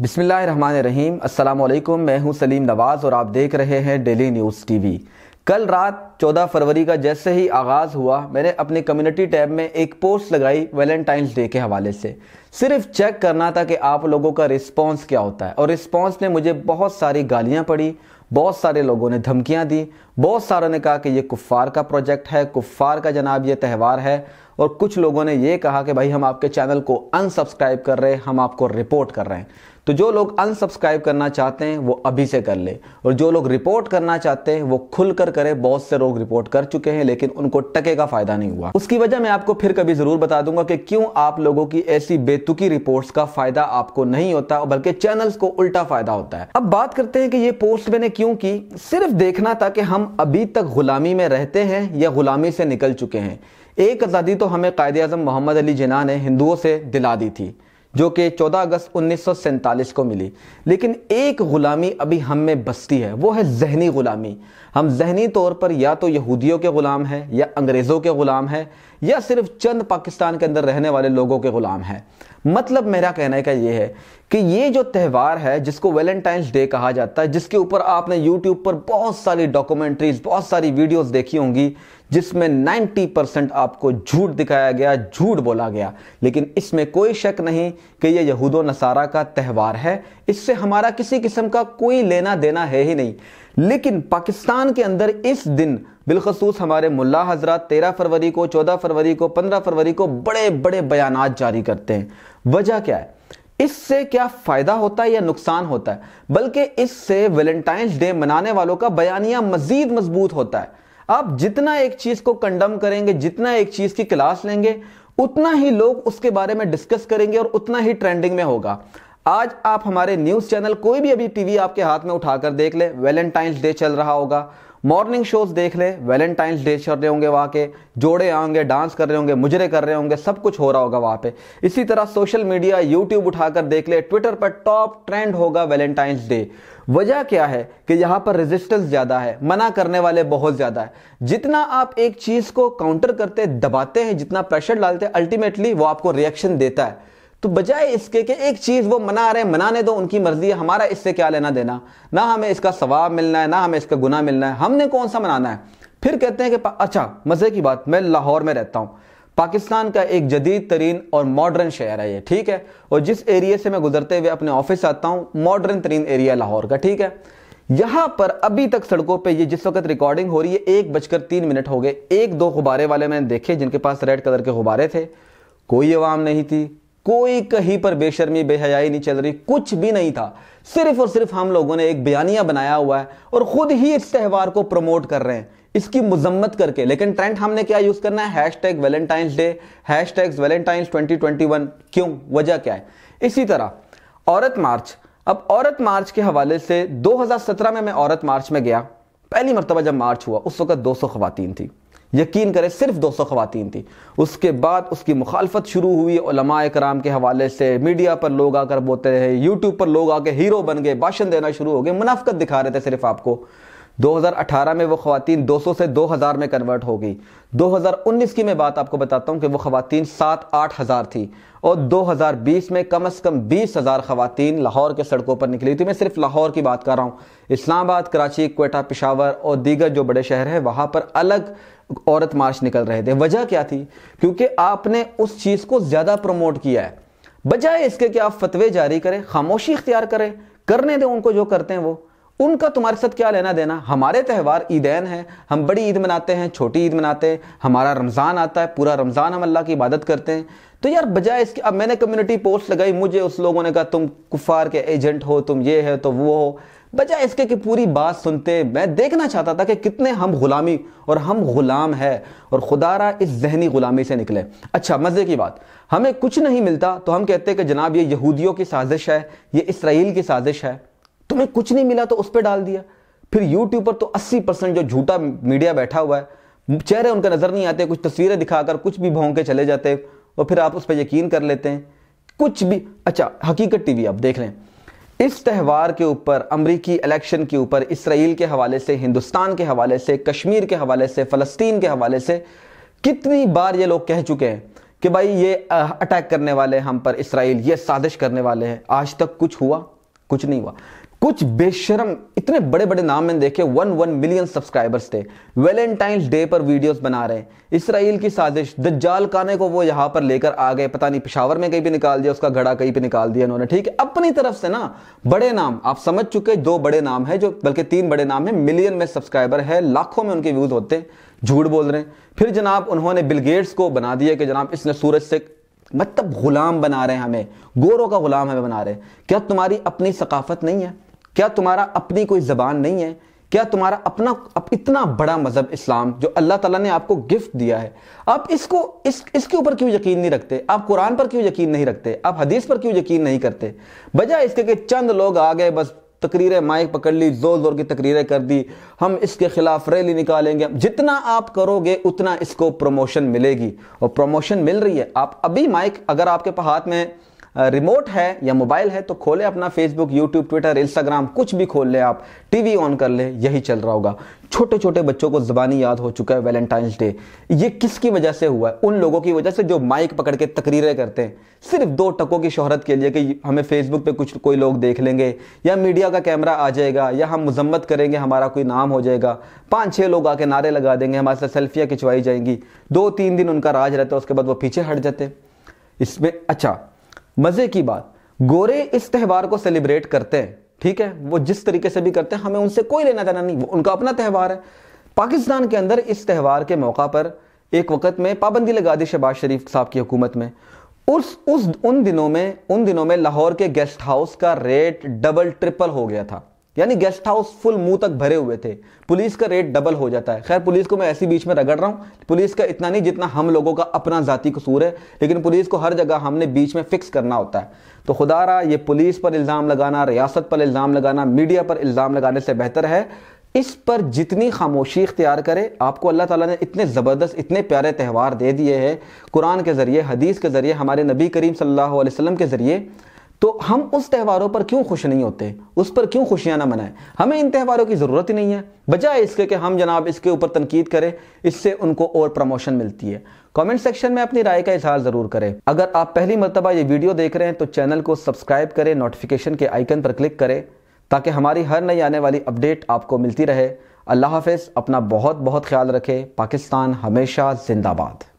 बिसमीम अल्लाम मैं हूं सलीम नवाज़ और आप देख रहे हैं डेली न्यूज़ टीवी कल रात 14 फरवरी का जैसे ही आगाज़ हुआ मैंने अपने कम्युनिटी टैब में एक पोस्ट लगाई वैलेंटाइंस डे के हवाले से सिर्फ चेक करना था कि आप लोगों का रिस्पांस क्या होता है और रिस्पांस ने मुझे बहुत सारी गालियां पड़ी बहुत सारे लोगों ने धमकियां दी बहुत सारों ने कहा कि ये कुफ़ार का प्रोजेक्ट है कुफ़ार का जनाब ये त्यौहार है और कुछ लोगों ने ये कहा कि भाई हम आपके चैनल को अनसब्सक्राइब कर रहे हैं हम आपको रिपोर्ट कर रहे हैं तो जो लोग अनसब्सक्राइब करना चाहते हैं वो अभी से कर ले और जो लोग रिपोर्ट करना चाहते हैं वो खुलकर करें बहुत से लोग रिपोर्ट कर चुके हैं लेकिन उनको टके का फायदा नहीं हुआ उसकी वजह मैं आपको फिर कभी जरूर बता दूंगा कि क्यों आप लोगों की ऐसी बेतुकी रिपोर्ट्स का फायदा आपको नहीं होता बल्कि चैनल्स को उल्टा फायदा होता है अब बात करते हैं कि ये पोस्ट मैंने क्यों की सिर्फ देखना था कि हम अभी तक गुलामी में रहते हैं या गुलामी से निकल चुके हैं एक आज़ादी तो हमें कायदे आजम मोहम्मद अली जिना ने हिंदुओं से दिला दी थी जो कि 14 अगस्त उन्नीस को मिली लेकिन एक ग़ुलामी अभी हम में बसती है वो है जहनी ग़ुलामी हम जहनी तौर पर या तो यहूदियों के ग़ुलाम हैं या अंग्रेज़ों के ग़ुलाम हैं या सिर्फ चंद पाकिस्तान के अंदर रहने वाले लोगों के ग़ुलाम हैं मतलब मेरा कहने का ये है कि ये जो त्यौहार है जिसको वैलेंटाइंस डे कहा जाता है जिसके ऊपर आपने यूट्यूब पर बहुत सारी डॉक्यूमेंट्रीज बहुत सारी वीडियोस देखी होंगी जिसमें 90 परसेंट आपको झूठ दिखाया गया झूठ बोला गया लेकिन इसमें कोई शक नहीं कि यह यहूदो नसारा का त्यौहार है इससे हमारा किसी किस्म का कोई लेना देना है ही नहीं लेकिन पाकिस्तान के अंदर इस दिन बिलखसूस हमारे मुल्ला हजरा तेरह फरवरी को चौदह फरवरी को पंद्रह फरवरी को बड़े बड़े बयान जारी करते हैं वजह क्या है इससे क्या फायदा होता है या नुकसान होता है बल्कि इससे वेलेंटाइंस डे मनाने वालों का बयानिया मजीद मजबूत होता है आप जितना एक चीज को कंडम करेंगे जितना एक चीज की क्लास लेंगे उतना ही लोग उसके बारे में डिस्कस करेंगे और उतना ही ट्रेंडिंग में होगा आज आप हमारे न्यूज चैनल कोई भी अभी टीवी आपके हाथ में उठाकर देख ले वैलेंटाइंस डे चल रहा होगा मॉर्निंग शोज देख ले वैलेंटाइंस डे चल रहे होंगे वहाँ के जोड़े आएंगे डांस कर रहे होंगे मुजरे कर रहे होंगे सब कुछ हो रहा होगा वहाँ पे इसी तरह सोशल मीडिया यूट्यूब उठाकर देख ले ट्विटर पर टॉप ट्रेंड होगा वैलेंटाइंस डे वजह क्या है कि यहाँ पर रेजिस्टेंस ज़्यादा है मना करने वाले बहुत ज़्यादा है जितना आप एक चीज़ को काउंटर करते दबाते हैं जितना प्रेशर डालते हैं अल्टीमेटली वो आपको रिएक्शन देता है तो बजाय इसके कि एक चीज़ वो मना रहे मनाने दो उनकी मर्ज़ी है हमारा इससे क्या लेना देना ना हमें इसका सवाब मिलना है ना हमें इसका गुना मिलना है हमने कौन सा मनाना है फिर कहते हैं कि अच्छा मज़े की बात मैं लाहौर में रहता हूं पाकिस्तान का एक जदीद तरीन और मॉडर्न शहर है ये ठीक है और जिस एरिया से मैं गुजरते हुए अपने ऑफिस आता हूँ मॉडर्न तरीन एरिया लाहौर का ठीक है यहाँ पर अभी तक सड़कों पे ये जिस वक्त रिकॉर्डिंग हो रही है एक बजकर तीन मिनट हो गए एक दो गुब्बारे वाले मैंने देखे जिनके पास रेड कलर के गुब्बारे थे कोई आवाम नहीं थी कोई कहीं पर बेशर्मी बेहयाई नहीं चल रही कुछ भी नहीं था सिर्फ और सिर्फ हम लोगों ने एक बयानिया बनाया हुआ है और खुद ही इस त्यौहार को प्रमोट कर रहे हैं इसकी मजम्मत करके लेकिन ट्रेंड हमने क्या यूज करना है hashtag valentine's day hashtag valentine's twenty twenty one क्यों वजह क्या है इसी तरह औरत मार्च अब औरत मार्च के हवाले से 2017 में मैं औरत मार्च में गया पहली मरतबा जब मार्च हुआ उस वक्त दो सौ खवतिन थी यकीन करें सिर्फ 200 खवतिन थी उसके बाद उसकी मुखालफत शुरू हुई कराम के हवाले से मीडिया पर लोग आकर बोलते रहे यूट्यूब पर लोग आके हीरो बन गए भाषण देना शुरू हो गए मुनाफ्त दिखा रहे थे सिर्फ आपको 2018 में वो खातन 200 से 2000 में कन्वर्ट हो गई 2019 की मैं बात आपको बताता हूँ कि वो खातन सात आठ हज़ार थी और 2020 में कम अज़ कम बीस हज़ार खातन लाहौर के सड़कों पर निकली थी मैं सिर्फ लाहौर की बात कर रहा हूँ इस्लामाबाद कराची कोटा पिशावर और दीगर जो बड़े शहर हैं वहाँ पर अलग औरत मार्च निकल रहे थे वजह क्या थी क्योंकि आपने उस चीज़ को ज़्यादा प्रमोट किया है बजाय इसके कि आप फतवे जारी करें खामोशी इख्तियार करें करने दें उनको जो करते हैं वो उनका तुम्हारे साथ क्या लेना देना हमारे त्यौहार ईदैन है हम बड़ी ईद मनाते हैं छोटी ईद मनाते हैं हमारा रमज़ान आता है पूरा रमज़ान हम अल्लाह की इबादत करते हैं तो यार बजाय इसके अब मैंने कम्युनिटी पोस्ट लगाई मुझे उस लोगों ने कहा तुम कुफार के एजेंट हो तुम ये है तो वो हो बजाय इसके कि पूरी बात सुनते मैं देखना चाहता था कि कितने हम गुलामी और हम गुलाम है और खुदारा इस जहनी गुलामी से निकले अच्छा मज़े की बात हमें कुछ नहीं मिलता तो हम कहते कि जनाब ये यहूदियों की साजिश है ये इसराइल की साजिश है तुम्हें कुछ नहीं मिला तो उस पर डाल दिया फिर यूट्यूब पर तो 80 परसेंट जो झूठा मीडिया बैठा हुआ है चेहरे उनका नज़र नहीं आते कुछ तस्वीरें दिखाकर कुछ भी भोंग के चले जाते और फिर आप उस पर यकीन कर लेते हैं कुछ भी अच्छा हकीकत टीवी आप देख लें इस त्यौहार के ऊपर अमरीकी इलेक्शन के ऊपर इसराइल के हवाले से हिंदुस्तान के हवाले से कश्मीर के हवाले से फ़लस्तीन के हवाले से कितनी बार ये लोग कह चुके हैं कि भाई ये अटैक करने वाले हम पर इसराइल ये साजिश करने वाले हैं आज तक कुछ हुआ कुछ नहीं हुआ कुछ बेशरम इतने बड़े बड़े नाम मैंने देखे वन वन मिलियन सब्सक्राइबर्स थे वैलेंटाइन डे पर वीडियोस बना रहे इसराइल की साजिश जाल काने को वो यहां पर लेकर आ गए पता नहीं पिशावर में कहीं भी निकाल दिया उसका घड़ा कहीं पे निकाल दिया उन्होंने ठीक है अपनी तरफ से ना बड़े नाम आप समझ चुके दो बड़े नाम है जो बल्कि तीन बड़े नाम है मिलियन में सब्सक्राइबर है लाखों में उनके व्यूज होते हैं झूठ बोल रहे हैं फिर जनाब उन्होंने बिलगेट्स को बना दिया कि जनाब इसने सूरज से मतलब गुलाम बना रहे हैं हमें गोरों का गुलाम हमें बना रहे हैं क्या तुम्हारी अपनी सकाफत नहीं है क्या तुम्हारा अपनी कोई ज़बान नहीं है क्या तुम्हारा अपना अप इतना बड़ा मज़हब इस्लाम जो अल्लाह ताला ने आपको गिफ्ट दिया है आप इसको इस इसके ऊपर क्यों यकीन नहीं रखते आप कुरान पर क्यों यकीन नहीं रखते आप हदीस पर क्यों यकीन नहीं करते बजाय इसके कि चंद लोग आ गए बस तकरीरें माइक पकड़ ली जोर जोर की तकरीरें कर दी हम इसके खिलाफ रैली निकालेंगे जितना आप करोगे उतना इसको प्रमोशन मिलेगी और प्रमोशन मिल रही है आप अभी माइक अगर आपके हाथ में रिमोट है या मोबाइल है तो खोले अपना फेसबुक यूट्यूब ट्विटर इंस्टाग्राम कुछ भी खोल ले आप टीवी ऑन कर ले यही चल रहा होगा छोटे छोटे बच्चों को जबानी याद हो चुका है वैलेंटाइंस डे ये किसकी वजह से हुआ है उन लोगों की वजह से जो माइक पकड़ के तकरीरें करते हैं सिर्फ दो टकों की शोहरत के लिए कि हमें फेसबुक पे कुछ कोई लोग देख लेंगे या मीडिया का कैमरा आ जाएगा या हम मजम्मत करेंगे हमारा कोई नाम हो जाएगा पांच छह लोग आके नारे लगा देंगे हमारे साथ सेल्फियां खिंचवाई जाएंगी दो तीन दिन उनका राज रहता है उसके बाद वो पीछे हट जाते इसमें अच्छा मज़े की बात गोरे इस त्यौहार को सेलिब्रेट करते हैं ठीक है वो जिस तरीके से भी करते हैं हमें उनसे कोई लेना देना नहीं उनका अपना त्यौहार है पाकिस्तान के अंदर इस त्यौहार के मौका पर एक वक्त में पाबंदी लगा दी शहबाज शरीफ साहब की हुकूमत में उस उस उन दिनों में उन दिनों में लाहौर के गेस्ट हाउस का रेट डबल ट्रिपल हो गया था यानी गेस्ट हाउस फुल मुंह तक भरे हुए थे पुलिस का रेट डबल हो जाता है खैर पुलिस को मैं ऐसी बीच में रगड़ रहा हूँ पुलिस का इतना नहीं जितना हम लोगों का अपना जाति कसूर है लेकिन पुलिस को हर जगह हमने बीच में फिक्स करना होता है तो खुदा रहा ये पुलिस पर इल्ज़ाम लगाना रियासत पर इल्ज़ाम लगाना मीडिया पर इल्ज़ाम लगाने से बेहतर है इस पर जितनी खामोशी इख्तियार करे आपको अल्लाह ताला ने इतने ज़बरदस्त इतने प्यारे त्यौहार दे दिए हैं कुरान के ज़रिए हदीस के ज़रिए हमारे नबी करीम सल्लल्लाहु अलैहि वसल्लम के ज़रिए तो हम उस त्यौहारों पर क्यों खुश नहीं होते उस पर क्यों खुशियां ना मनाएं हमें इन त्यौहारों की ज़रूरत ही नहीं है बजाय इसके कि हम जनाब इसके ऊपर तनकीद करें इससे उनको और प्रमोशन मिलती है कमेंट सेक्शन में अपनी राय का इजहार ज़रूर करें अगर आप पहली मरतबा ये वीडियो देख रहे हैं तो चैनल को सब्सक्राइब करें नोटिफिकेशन के आइकन पर क्लिक करें ताकि हमारी हर नई आने वाली अपडेट आपको मिलती रहे अल्लाह हाफिज़ अपना बहुत बहुत ख्याल रखें पाकिस्तान हमेशा जिंदाबाद